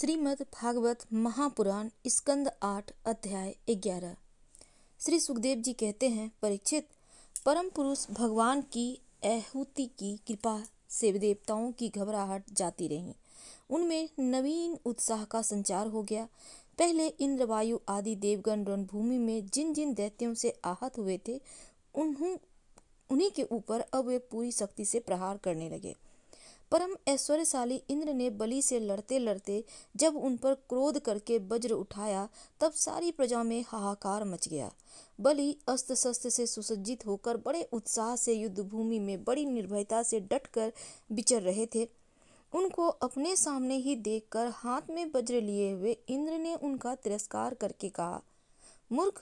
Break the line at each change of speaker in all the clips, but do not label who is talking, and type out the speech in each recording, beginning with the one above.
श्रीमद् भागवत महापुराण स्कंद आठ अध्याय ग्यारह श्री सुखदेव जी कहते हैं परीक्षित परम पुरुष भगवान की आहुति की कृपा से देवताओं की घबराहट जाती रही उनमें नवीन उत्साह का संचार हो गया पहले इंद्रवायु आदि देवगण रणभूमि में जिन जिन दैत्यों से आहत हुए थे उन्हों उन्हीं के ऊपर अब वे पूरी शक्ति से प्रहार करने लगे परम ऐश्वर्यशाली इंद्र ने बलि से लड़ते लड़ते जब उन पर क्रोध करके वज्र उठाया तब सारी प्रजा में हाहाकार मच गया बलि अस्त्र शस्त्र से सुसज्जित होकर बड़े उत्साह से युद्धभूमि में बड़ी निर्भयता से डटकर विचर रहे थे उनको अपने सामने ही देखकर हाथ में वज्र लिए हुए इंद्र ने उनका तिरस्कार करके कहा मूर्ख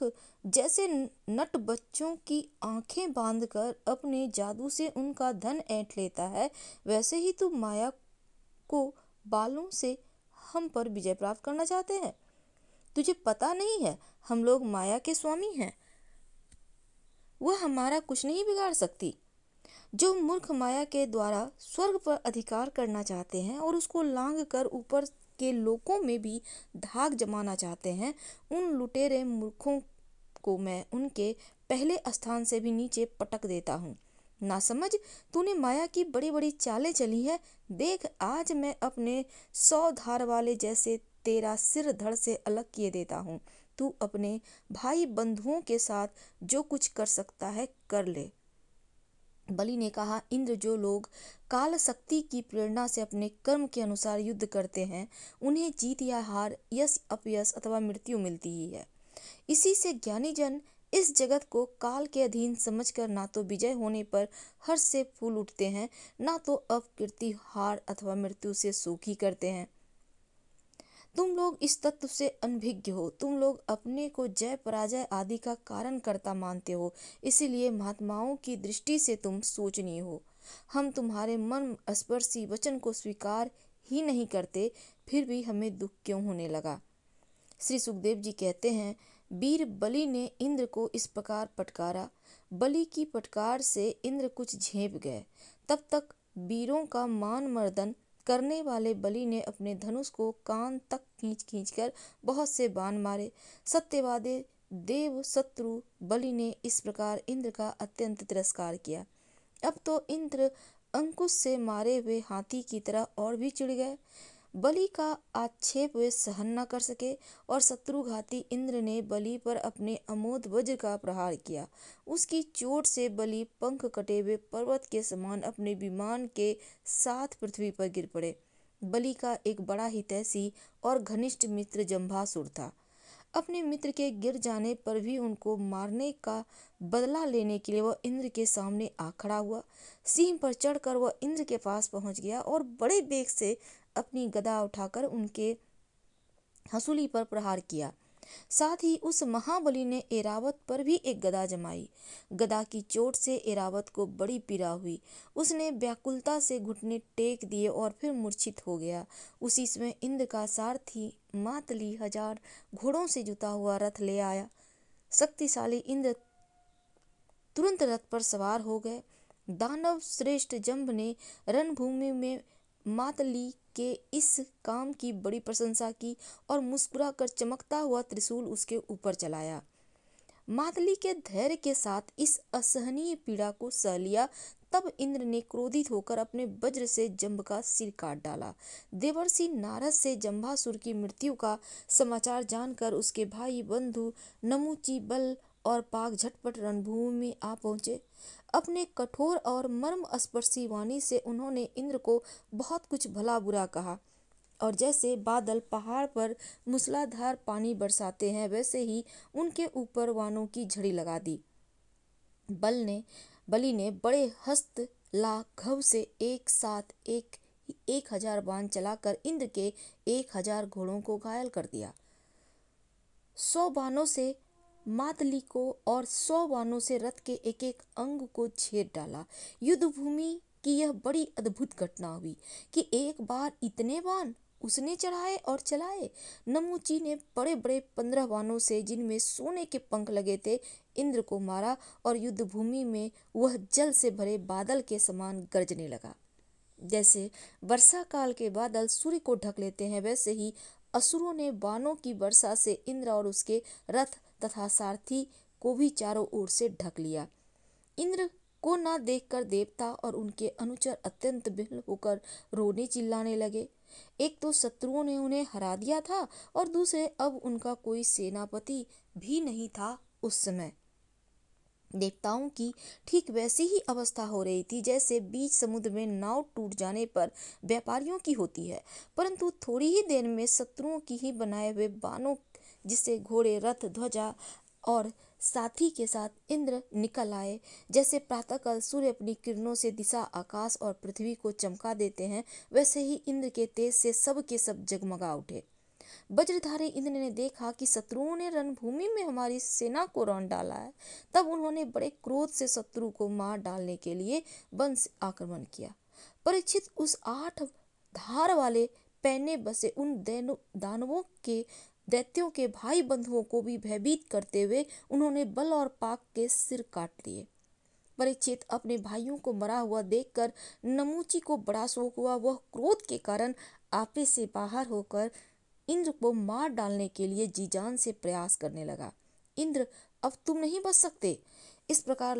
जैसे नट बच्चों की आंखें बांधकर अपने जादू से उनका धन ऐंठ लेता है वैसे ही तुम तो माया को बालों से हम पर विजय प्राप्त करना चाहते हैं तुझे पता नहीं है हम लोग माया के स्वामी हैं वह हमारा कुछ नहीं बिगाड़ सकती जो मूर्ख माया के द्वारा स्वर्ग पर अधिकार करना चाहते हैं और उसको लांग कर ऊपर के लोगों में भी धाक जमाना चाहते हैं उन लुटेरे मूर्खों को मैं उनके पहले स्थान से भी नीचे पटक देता हूँ ना समझ तूने माया की बड़ी बड़ी चालें चली है देख आज मैं अपने सौ धार वाले जैसे तेरा सिर धड़ से अलग किए देता हूँ तू अपने भाई बंधुओं के साथ जो कुछ कर सकता है कर ले बलि ने कहा इंद्र जो लोग काल शक्ति की प्रेरणा से अपने कर्म के अनुसार युद्ध करते हैं उन्हें जीत या हार यश अपयश अथवा मृत्यु मिलती ही है इसी से ज्ञानी जन इस जगत को काल के अधीन समझकर ना तो विजय होने पर हर्ष से फूल उठते हैं ना तो अपकीर्ति हार अथवा मृत्यु से सुखी करते हैं तुम लोग इस तत्व से अनभिज्ञ हो तुम लोग अपने को जय पराजय आदि का कारण करता मानते हो इसीलिए महात्माओं की दृष्टि से तुम सोचनीय हो हम तुम्हारे मन स्पर्शी वचन को स्वीकार ही नहीं करते फिर भी हमें दुख क्यों होने लगा श्री सुखदेव जी कहते हैं वीर बलि ने इंद्र को इस प्रकार पटकारा बलि की पटकार से इंद्र कुछ झेप गए तब तक वीरों का मान मर्दन करने वाले बलि ने अपने धनुष को कान तक खींच खींच कर बहुत से बाण मारे सत्यवादी देव शत्रु बलि ने इस प्रकार इंद्र का अत्यंत तिरस्कार किया अब तो इंद्र अंकुश से मारे हुए हाथी की तरह और भी चिड़ गए बलि का आक्षेप वे सहन न कर सके और शत्रुघाती इंद्र ने बलि पर अपने अमोद वज्र का प्रहार किया उसकी चोट से बलि पंख कटे हुए पर्वत के समान अपने विमान के साथ पृथ्वी पर गिर पड़े बलि का एक बड़ा हितैषी और घनिष्ठ मित्र जम्भासुर था अपने मित्र के गिर जाने पर भी उनको मारने का बदला लेने के लिए वह इंद्र के सामने आ खड़ा हुआ सिंह पर चढ़कर वह इंद्र के पास पहुंच गया और बड़े बेग से अपनी गदा उठाकर उनके हसूली पर प्रहार किया साथ ही उस महाबली ने एरावत पर भी एक गदा जमाई गदा की चोट से एरावत को बड़ी पीड़ा हुई उसने व्याकुलता से घुटने टेक दिए और फिर मूर्छित हो गया उसी समय इंद्र का सारथी मातली हजार घोड़ों से जुता हुआ रथ ले आया शक्तिशाली इंद्र तुरंत रथ पर सवार हो गए दानव श्रेष्ठ जम्भ ने रणभूमि में मातली के इस काम की बड़ी प्रशंसा की और मुस्कुराकर चमकता हुआ त्रिशूल उसके ऊपर चलाया मातली के धैर्य के साथ इस असहनीय पीड़ा को सह लिया तब इंद्र ने क्रोधित होकर अपने वज्र से जम्भ का सिर काट डाला देवर्षि नारद से जम्भासुर की मृत्यु का समाचार जानकर उसके भाई बंधु नमुची बल और पाक झटपट रणभूमि में आ पहुंचे अपने कठोर और मर्म स्पर्शी वाणी से उन्होंने इंद्र को बहुत कुछ भला बुरा कहा और जैसे बादल पहाड़ पर मूसलाधार पानी बरसाते हैं वैसे ही उनके ऊपर वानों की झड़ी लगा दी बल ने बलि ने बड़े हस्त लाघव से एक साथ एक एक हजार बाण चलाकर इंद्र के एक हजार घोड़ों को घायल कर दिया सौ बाणों से मातली को और सौ वानों से रथ के एक एक अंग को छेद डाला युद्ध भूमि की यह बड़ी अद्भुत घटना हुई कि एक बार इतने बाण उसने चढ़ाए और चलाए नमूची ने बड़े बड़े पंद्रह वानों से जिनमें सोने के पंख लगे थे इंद्र को मारा और युद्ध भूमि में वह जल से भरे बादल के समान गरजने लगा जैसे वर्षा काल के बादल सूर्य को ढक लेते हैं वैसे ही असुरों ने बानों की वर्षा से इंद्र और उसके रथ तथा सारथी को भी चारों ओर से ढक लिया इंद्र को न देखकर देवता और उनके अनुचर अत्यंत विह्ल होकर रोने चिल्लाने लगे एक तो शत्रुओं ने उन्हें हरा दिया था और दूसरे अब उनका कोई सेनापति भी नहीं था उस समय देवताओं की ठीक वैसी ही अवस्था हो रही थी जैसे बीच समुद्र में नाव टूट जाने पर व्यापारियों की होती है परंतु थोड़ी ही देर में शत्रुओं की ही बनाए हुए बानों जिससे घोड़े रथ ध्वजा और साथी के साथ इंद्र निकल आए जैसे प्रातःकाल सूर्य अपनी किरणों से दिशा आकाश और पृथ्वी को चमका देते हैं वैसे ही इंद्र के तेज से सब के सब जगमगा उठे वज्रधारी इंद्र ने देखा कि शत्रुओं ने रणभूमि में हमारी सेना को रौन डाला है तब उन्होंने बड़े क्रोध से शत्रु को मार डालने के लिए वंश आक्रमण किया परीक्षित उस आठ धार वाले पहने बसे उन दानवों के दैत्यों के भाई बंधुओं को भी भयभीत करते हुए उन्होंने बल और पाक के सिर काट लिए परिचित अपने भाइयों को मरा हुआ देखकर नमूची को बड़ा शोक हुआ वह क्रोध के कारण आपे से बाहर होकर इंद्र को मार डालने के लिए जीजान से प्रयास करने लगा इंद्र अब तुम नहीं बच सकते इस प्रकार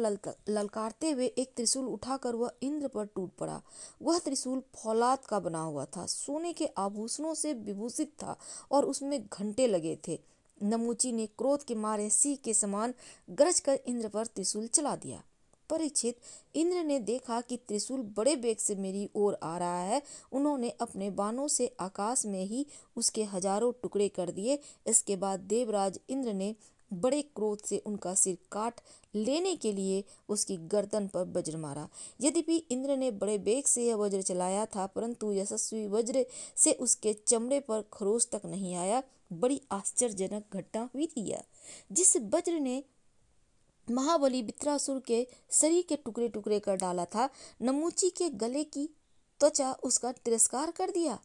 ललकारते हुए एक त्रिशूल उठाकर वह इंद्र पर टूट पड़ा वह त्रिशूल फौलाद का बना हुआ था सोने के आभूषणों से विभूषित था और उसमें घंटे लगे थे नमूची ने क्रोध के मारे सिंह के समान गरज कर इंद्र पर त्रिशूल चला दिया परीक्षित इंद्र ने देखा कि त्रिशूल बड़े बेग से मेरी ओर आ रहा है उन्होंने अपने बाणों से आकाश में ही उसके हजारों टुकड़े कर दिए इसके बाद देवराज इंद्र ने बड़े क्रोध से उनका सिर काट लेने के लिए उसकी गर्दन पर वज्र मारा यद्यपि इंद्र ने बड़े वेग से यह वज्र चलाया था परंतु यशस्वी वज्र से उसके चमड़े पर खरोच तक नहीं आया बड़ी आश्चर्यजनक घटना हुई थी जिस वज्र ने महाबली बित्रासुर के शरीर के टुकड़े टुकड़े कर डाला था नमूची के गले की त्वचा उसका तिरस्कार कर दिया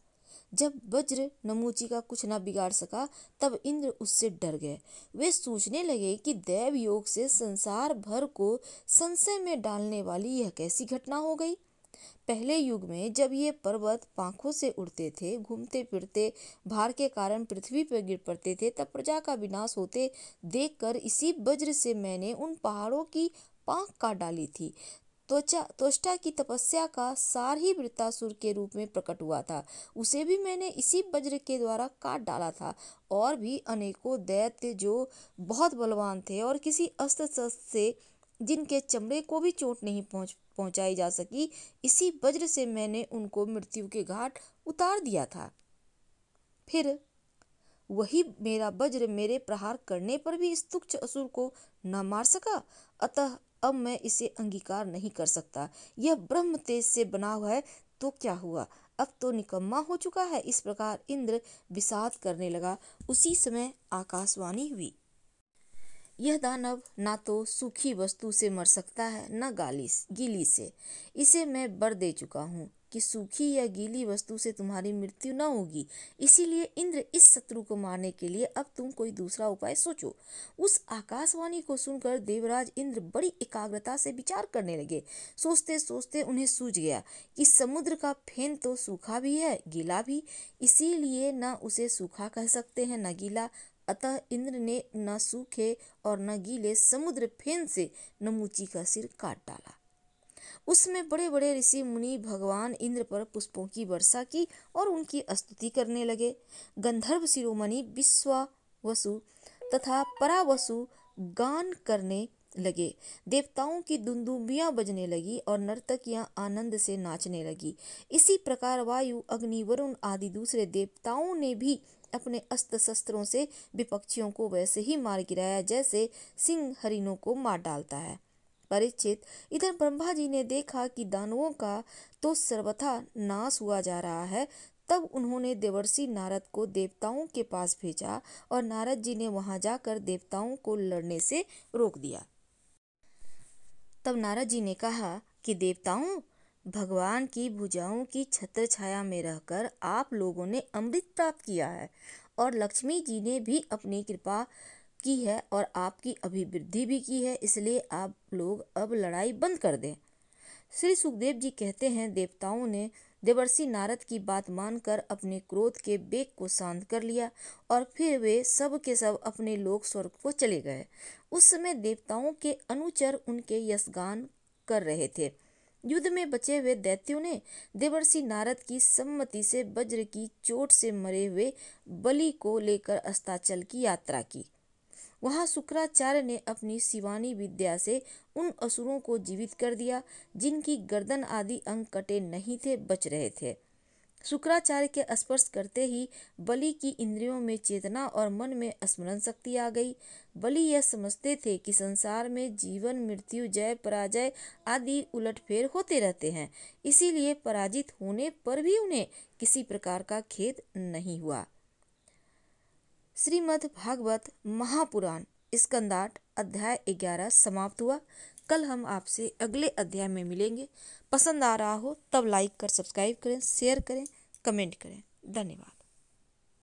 जब वज्र नमूची का कुछ ना बिगाड़ सका तब इंद्र उससे डर गए वे सोचने लगे कि देव योग से संसार भर को संशय में डालने वाली यह कैसी घटना हो गई पहले युग में जब ये पर्वत पांखों से उड़ते थे घूमते फिरते भार के कारण पृथ्वी पर गिर पड़ते थे तब प्रजा का विनाश होते देखकर इसी वज्र से मैंने उन पहाड़ों की पांख काट डाली थी त्वचा त्वष्टा की तपस्या का सार ही वृत्तासुर के रूप में प्रकट हुआ था उसे भी मैंने इसी वज्र के द्वारा काट डाला था और भी अनेकों दैत्य जो बहुत बलवान थे और किसी अस्त्र शस्त्र से जिनके चमड़े को भी चोट नहीं पहुंच पहुंचाई जा सकी इसी वज्र से मैंने उनको मृत्यु के घाट उतार दिया था फिर वही मेरा वज्र मेरे प्रहार करने पर भी इस तुक्ष असुर को न मार सका अतः अब मैं इसे अंगीकार नहीं कर सकता यह ब्रह्म तेज से बना हुआ है तो क्या हुआ अब तो निकम्मा हो चुका है इस प्रकार इंद्र विषाद करने लगा उसी समय आकाशवाणी हुई यह दानव ना तो सूखी वस्तु से मर सकता है न गाली गीली से इसे मैं बर दे चुका हूँ कि सूखी या गीली वस्तु से तुम्हारी मृत्यु न होगी इसीलिए इंद्र इस शत्रु को मारने के लिए अब तुम कोई दूसरा उपाय सोचो उस आकाशवाणी को सुनकर देवराज इंद्र बड़ी एकाग्रता से विचार करने लगे सोचते सोचते उन्हें सूझ गया कि समुद्र का फेन तो सूखा भी है गीला भी इसीलिए न उसे सूखा कह सकते हैं न गीला अतः इंद्र ने न सूखे और न गीले समुद्र फेन से नमूची का सिर काट डाला उसमें बड़े बड़े ऋषि मुनि भगवान इंद्र पर पुष्पों की वर्षा की और उनकी स्तुति करने लगे गंधर्व शिरोमणि विश्वा वसु तथा परावसु गान करने लगे देवताओं की दुंदुबिया बजने लगी और नर्तकियाँ आनंद से नाचने लगी इसी प्रकार वायु अग्नि वरुण आदि दूसरे देवताओं ने भी अपने अस्त्र शस्त्रों से विपक्षियों को वैसे ही मार गिराया जैसे सिंह हरिणों को मार डालता है परिचित इधर ब्रह्मा जी ने देखा कि दानवों का तो सर्वथा नाश हुआ जा रहा है तब उन्होंने देवर्षि नारद को देवताओं के पास भेजा और नारद जी ने वहां जाकर देवताओं को लड़ने से रोक दिया तब नारद जी ने कहा कि देवताओं भगवान की भुजाओं की छत्र छाया में रहकर आप लोगों ने अमृत प्राप्त किया है और लक्ष्मी जी ने भी अपनी कृपा की है और आपकी अभिवृद्धि भी की है इसलिए आप लोग अब लड़ाई बंद कर दें श्री सुखदेव जी कहते हैं देवताओं ने देवर्षि नारद की बात मानकर अपने क्रोध के बेग को शांत कर लिया और फिर वे सब के सब अपने लोक स्वर्ग को चले गए उस समय देवताओं के अनुचर उनके यशगान कर रहे थे युद्ध में बचे हुए दैत्यों ने देवर्षि नारद की सम्मति से वज्र की चोट से मरे हुए बलि को लेकर अस्ताचल की यात्रा की वहाँ शुक्राचार्य ने अपनी शिवानी विद्या से उन असुरों को जीवित कर दिया जिनकी गर्दन आदि अंग कटे नहीं थे बच रहे थे शुक्राचार्य के स्पर्श करते ही बलि की इंद्रियों में चेतना और मन में स्मरण शक्ति आ गई बलि यह समझते थे कि संसार में जीवन मृत्यु जय पराजय आदि उलटफेर होते रहते हैं इसीलिए पराजित होने पर भी उन्हें किसी प्रकार का खेद नहीं हुआ श्रीमद् भागवत महापुराण स्कंदाट अध्याय 11 समाप्त हुआ कल हम आपसे अगले अध्याय में मिलेंगे पसंद आ रहा हो तब लाइक कर सब्सक्राइब करें शेयर करें कमेंट करें धन्यवाद